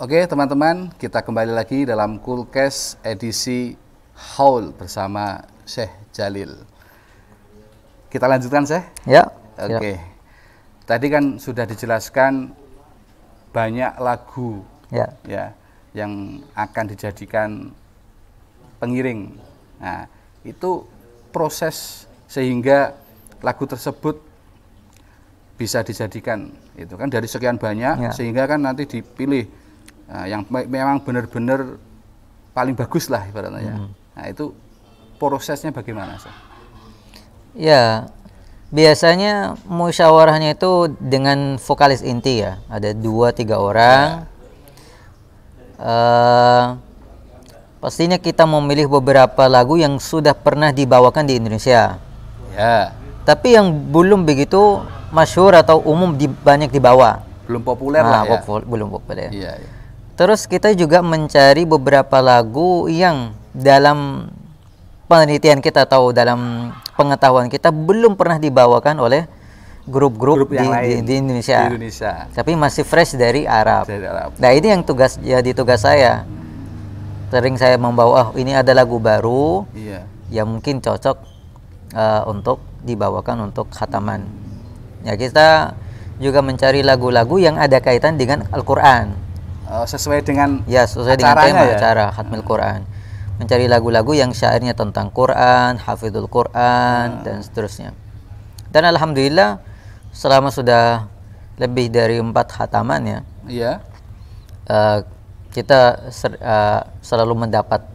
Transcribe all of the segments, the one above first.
Oke teman-teman, kita kembali lagi dalam Kulkes edisi Haul bersama Syekh Jalil. Kita lanjutkan Syekh? Ya. ya. Oke. Ya. Tadi kan sudah dijelaskan banyak lagu ya. ya yang akan dijadikan pengiring. Nah, itu proses sehingga lagu tersebut bisa dijadikan itu kan dari sekian banyak ya. sehingga kan nanti dipilih Nah, yang memang benar-benar paling bagus lah ibaratnya ya. Hmm. Nah itu prosesnya bagaimana? So? Ya biasanya musyawarahnya itu dengan vokalis inti ya. Ada dua tiga orang. Uh, pastinya kita memilih beberapa lagu yang sudah pernah dibawakan di Indonesia. Ya. Tapi yang belum begitu masyur atau umum di, banyak dibawa. Belum populer nah, lah ya. Popul belum populer. Iya. Ya Terus kita juga mencari beberapa lagu yang dalam penelitian kita atau dalam pengetahuan kita belum pernah dibawakan oleh grup-grup di, di, di, Indonesia. di Indonesia. Tapi masih fresh dari Arab. Dari Arab. Nah ini yang tugas ya ya, tugas saya. Sering saya membawa, oh ini ada lagu baru, iya. ya mungkin cocok uh, untuk dibawakan untuk khataman. Ya kita juga mencari lagu-lagu yang ada kaitan dengan Al-Quran. Eh, sesuai dengan ya sesuai dengan tema ya? acara Khatmil Quran. Mencari lagu-lagu yang syairnya tentang Quran, hafidul Quran hmm. dan seterusnya. Dan alhamdulillah selama sudah lebih dari empat khataman ya. Iya. Uh, kita ser, uh, selalu mendapat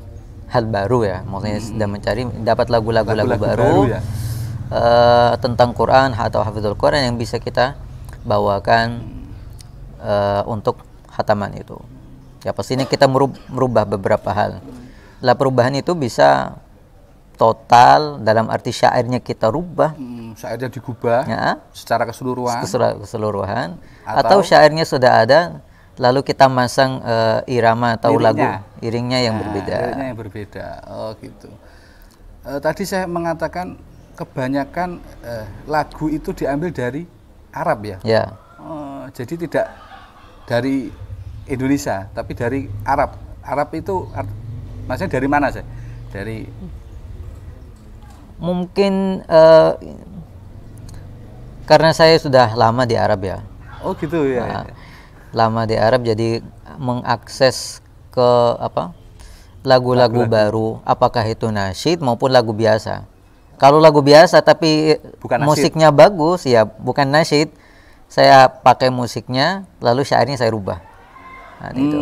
hal baru ya. Maksudnya hmm. sedang mencari dapat lagu-lagu lagu baru, baru ya? uh, tentang Quran atau hafidul Quran yang bisa kita bawakan uh, untuk hataman itu. Ya pastinya kita merubah beberapa hal. Lah perubahan itu bisa total dalam arti syairnya kita rubah. Hmm, syairnya digubah ya, secara keseluruhan. Secara keseluruhan. Atau, atau syairnya sudah ada lalu kita masang uh, irama atau iringnya. lagu iringnya yang nah, berbeda. Iringnya yang berbeda. Oh gitu. Uh, tadi saya mengatakan kebanyakan uh, lagu itu diambil dari Arab ya. Ya. Yeah. Oh, uh, jadi tidak dari Indonesia tapi dari Arab Arab itu maksudnya dari mana sih dari mungkin uh, karena saya sudah lama di Arab ya oh gitu ya nah, lama di Arab jadi mengakses ke apa lagu-lagu baru apakah itu nasyid maupun lagu biasa kalau lagu biasa tapi bukan musiknya bagus ya bukan nasyid saya pakai musiknya lalu syairnya saya rubah Nah, hmm. itu.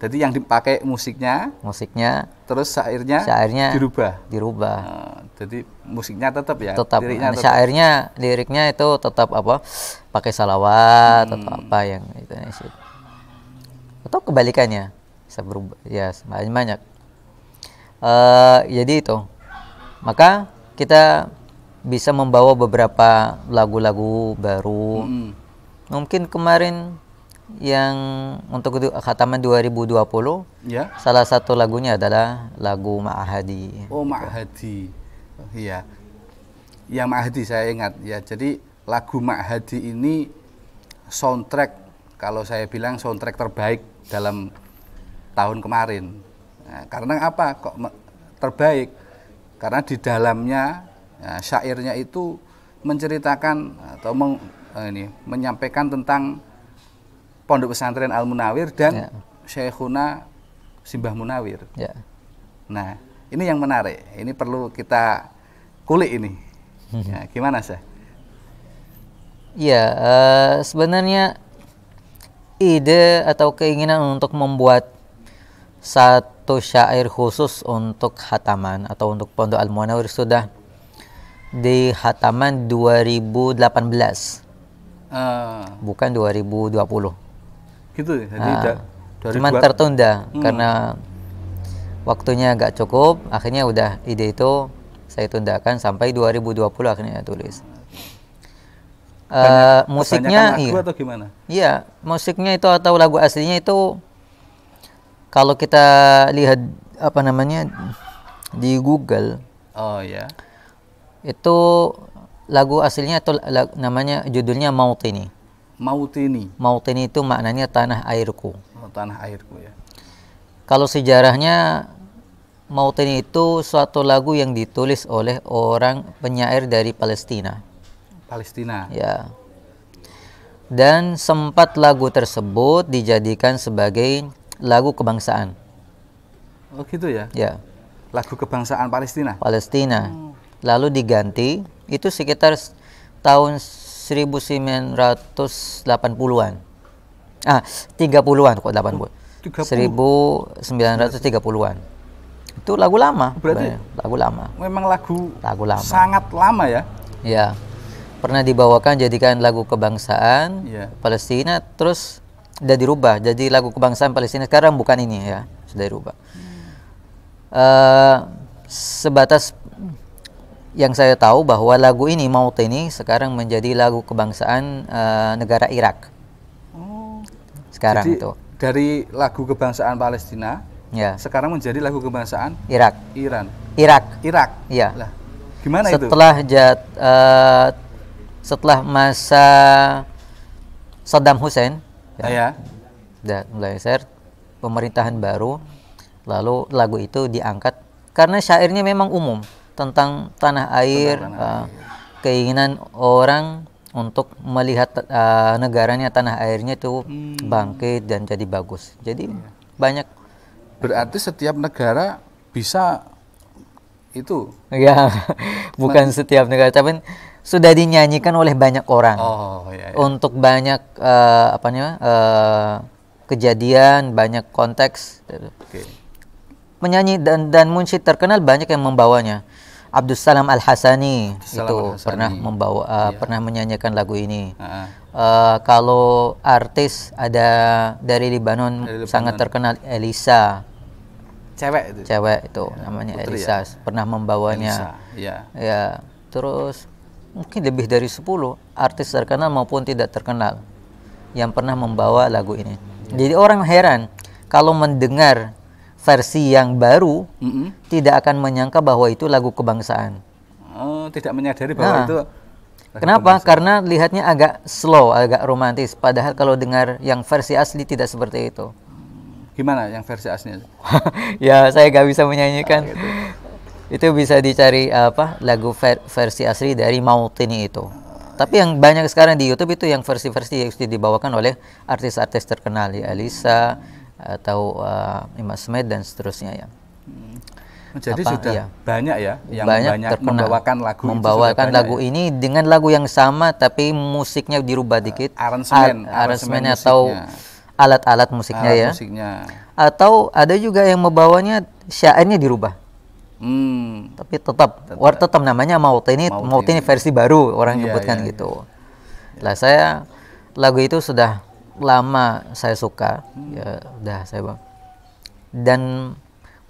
Jadi yang dipakai musiknya, musiknya, terus syairnya, syairnya dirubah, dirubah. Nah, jadi musiknya tetap ya, tetap. Liriknya nah, tetap. Syairnya, liriknya itu tetap apa? Pakai salawat hmm. atau apa yang itu Atau kebalikannya, bisa berubah. Ya banyak banyak. Uh, eh, jadi itu, maka kita bisa membawa beberapa lagu-lagu baru. Hmm. Mungkin kemarin yang untuk khataman 2020 ya. salah satu lagunya adalah lagu Ma'ahadi. Oh Ma'ahadi, iya. Yang Ma'ahadi saya ingat ya. Jadi lagu Ma'ahadi ini soundtrack kalau saya bilang soundtrack terbaik dalam tahun kemarin. Nah, karena apa kok terbaik? Karena di dalamnya ya, syairnya itu menceritakan atau meng, eh, ini menyampaikan tentang Pondok Pesantren Al Munawir dan yeah. Syekhuna Simbah Munawir. Yeah. Nah, ini yang menarik. Ini perlu kita kulik ini. Nah, ya, gimana sih? Eh, ya, uh, sebenarnya ide atau keinginan untuk membuat satu syair khusus untuk hataman atau untuk Pondok Al Munawir sudah di hataman 2018. Uh. Ah. Bukan 2020 gitu jadi nah, dari cuman buat, tertunda hmm. karena waktunya agak cukup akhirnya udah ide itu saya tundakan sampai 2020 akhirnya tulis eh, Banyak, uh, musiknya lagu iya, atau gimana? iya musiknya itu atau lagu aslinya itu kalau kita lihat apa namanya di Google oh ya yeah. itu lagu aslinya atau lagu, namanya judulnya Maut ini Mautini. Mautini itu maknanya tanah airku. Oh, tanah airku ya. Kalau sejarahnya Mautini itu suatu lagu yang ditulis oleh orang penyair dari Palestina. Palestina. Ya. Dan sempat lagu tersebut dijadikan sebagai lagu kebangsaan. Oh gitu ya. Ya. Lagu kebangsaan Palestina. Palestina. Hmm. Lalu diganti itu sekitar tahun 1980-an. Ah, 30-an kok 80. 30. 1930-an. Itu lagu lama. Berarti bener. lagu lama. Memang lagu lagu lama. Sangat lama ya. Ya. Pernah dibawakan jadikan lagu kebangsaan ya. Palestina terus sudah dirubah jadi lagu kebangsaan Palestina sekarang bukan ini ya, sudah dirubah. Hmm. Uh, sebatas yang saya tahu bahwa lagu ini Maut ini sekarang menjadi lagu kebangsaan uh, negara Irak. Oh. Sekarang Jadi, itu. Dari lagu kebangsaan Palestina, ya. sekarang menjadi lagu kebangsaan Irak. Iran. Irak. Irak. Iya. Lah, gimana setelah itu? Jat, uh, setelah masa Saddam Hussein, ya. Ah, ya. Dan ser, pemerintahan baru, lalu lagu itu diangkat karena syairnya memang umum tentang tanah air, tentang tanah uh, keinginan orang untuk melihat uh, negaranya tanah airnya itu hmm. bangkit dan jadi bagus. Jadi iya. banyak. Berarti setiap negara bisa itu. Ya, bukan nah. setiap negara, tapi sudah dinyanyikan oleh banyak orang. Oh, ya, ya. Untuk banyak uh, apa namanya uh, kejadian, banyak konteks. Gitu. Okay. menyanyi dan dan terkenal banyak yang membawanya. Abdul Salam Al Hasani Abdussalam itu Al -Hasani. pernah membawa uh, iya. Eh, pernah menyanyikan lagu ini. Uh -huh. uh, kalau artis ada dari Lebanon, dari Lebanon sangat terkenal Elisa. Cewek itu. Cewek itu ya, namanya Putri Elisa ya? pernah membawanya. Elisa. Ya. ya. Terus mungkin lebih dari 10 artis terkenal maupun tidak terkenal yang pernah membawa lagu ini. Ya. Jadi orang heran kalau mendengar versi yang baru mm -hmm. tidak akan menyangka bahwa itu lagu kebangsaan. Oh, tidak menyadari bahwa nah. itu Kenapa? Kebangsaan. Karena lihatnya agak slow, agak romantis. Padahal kalau dengar yang versi asli tidak seperti itu. Hmm, gimana yang versi aslinya? ya, saya nggak bisa menyanyikan. Nah, gitu. Itu bisa dicari eh, apa lagu ver versi asli dari ini itu. Tapi yang banyak sekarang di YouTube itu yang versi-versi yang sudah dibawakan oleh artis-artis terkenal ya Alisa, atau uh, Imam Smed dan seterusnya ya. Hmm. Oh, jadi apa, sudah ya, banyak ya yang banyak, banyak membawakan lagu membawakan lagu ya? ini dengan lagu yang sama tapi musiknya dirubah eh, dikit uh, aransemen aransemen atau alat-alat musiknya ya. alat ya musiknya. atau ada juga yang membawanya syairnya dirubah hmm. tapi tetap tetap, war, tetap namanya maut ini maut ini versi baru orang yeah, nyebutkan yeah, gitu yeah. lah saya lagu itu sudah lama saya suka hmm. ya udah saya bang dan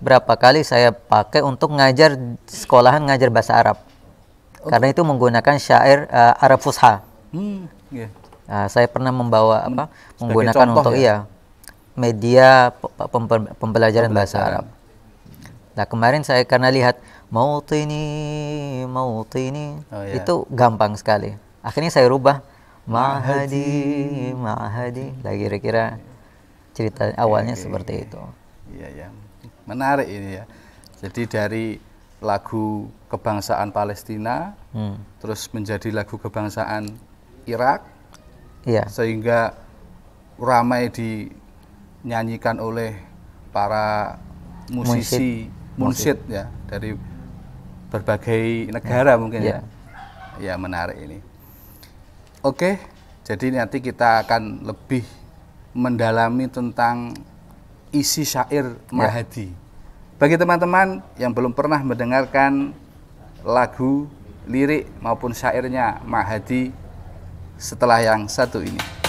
berapa kali saya pakai untuk ngajar sekolahan ngajar bahasa Arab oh. karena itu menggunakan syair uh, Arab Fusha hmm. yeah. Ya. uh, saya pernah membawa hmm, apa Sebagai menggunakan untuk ya? iya media pembelajaran, bahasa Arab nah kemarin saya karena lihat mautini ini oh, yeah. itu gampang sekali akhirnya saya rubah Mahadi, Mahadi. Lah kira-kira cerita awalnya okay. seperti itu. Iya ya. Menarik ini ya. Jadi dari lagu kebangsaan Palestina hmm. terus menjadi lagu kebangsaan Irak. Iya. Sehingga ramai dinyanyikan oleh para musisi munsyid ya dari berbagai negara iya. mungkin ya. ya. Ya menarik ini. Oke, jadi nanti kita akan lebih mendalami tentang isi syair ya. Mahadi. Ya. Bagi teman-teman yang belum pernah mendengarkan lagu, lirik maupun syairnya Mahadi setelah yang satu ini.